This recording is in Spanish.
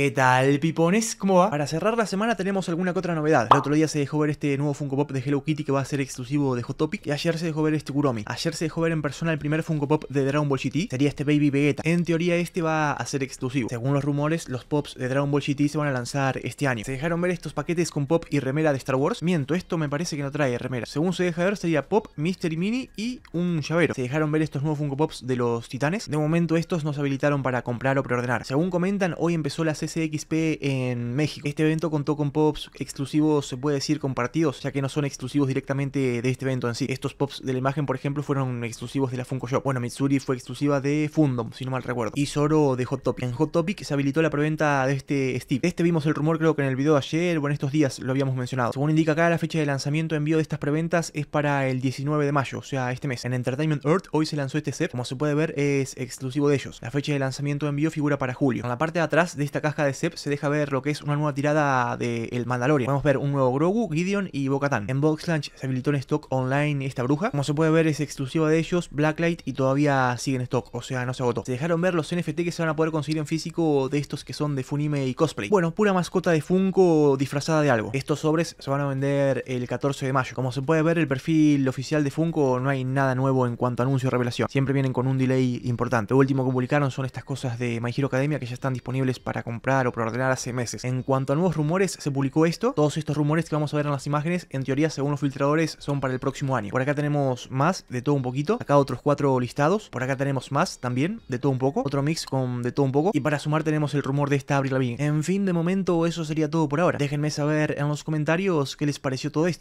¿Qué tal, pipones? ¿Cómo va? Para cerrar la semana tenemos alguna que otra novedad. El otro día se dejó ver este nuevo Funko Pop de Hello Kitty que va a ser exclusivo de Hot Topic. Y ayer se dejó ver este Kuromi. Ayer se dejó ver en persona el primer Funko Pop de Dragon Ball GT. Sería este Baby Vegeta. En teoría este va a ser exclusivo. Según los rumores, los Pops de Dragon Ball GT se van a lanzar este año. Se dejaron ver estos paquetes con Pop y remera de Star Wars. Miento, esto me parece que no trae remera. Según se deja ver sería Pop, Mystery Mini y un llavero. Se dejaron ver estos nuevos Funko Pops de los Titanes. De momento estos no se habilitaron para comprar o preordenar. Según comentan, hoy empezó la sesión CXP en México. Este evento contó con pops exclusivos, se puede decir, compartidos, ya que no son exclusivos directamente de este evento en sí. Estos pops de la imagen, por ejemplo, fueron exclusivos de la Funko Shop. Bueno, Mitsuri fue exclusiva de Fundom, si no mal recuerdo. Y Zoro de Hot Topic. En Hot Topic se habilitó la preventa de este Steve. este vimos el rumor, creo que en el video de ayer o en estos días lo habíamos mencionado. Según indica acá, la fecha de lanzamiento de envío de estas preventas es para el 19 de mayo, o sea, este mes. En Entertainment Earth hoy se lanzó este set. Como se puede ver, es exclusivo de ellos. La fecha de lanzamiento de envío figura para julio. En la parte de atrás de esta caja de Seb se deja ver lo que es una nueva tirada del El Vamos a ver un nuevo Grogu, Gideon y bo En Box Lunch se habilitó en stock online esta bruja. Como se puede ver es exclusiva de ellos, Blacklight y todavía sigue en stock, o sea, no se agotó. Se dejaron ver los NFT que se van a poder conseguir en físico de estos que son de Funime y cosplay. Bueno, pura mascota de Funko disfrazada de algo. Estos sobres se van a vender el 14 de mayo. Como se puede ver el perfil oficial de Funko no hay nada nuevo en cuanto a anuncio y revelación. Siempre vienen con un delay importante. Lo último que publicaron son estas cosas de My Hero Academia que ya están disponibles para comprar comprar o preordenar hace meses. En cuanto a nuevos rumores, se publicó esto. Todos estos rumores que vamos a ver en las imágenes, en teoría, según los filtradores, son para el próximo año. Por acá tenemos más, de todo un poquito. Acá otros cuatro listados. Por acá tenemos más también, de todo un poco. Otro mix con de todo un poco. Y para sumar tenemos el rumor de esta Abril En fin, de momento eso sería todo por ahora. Déjenme saber en los comentarios qué les pareció todo esto.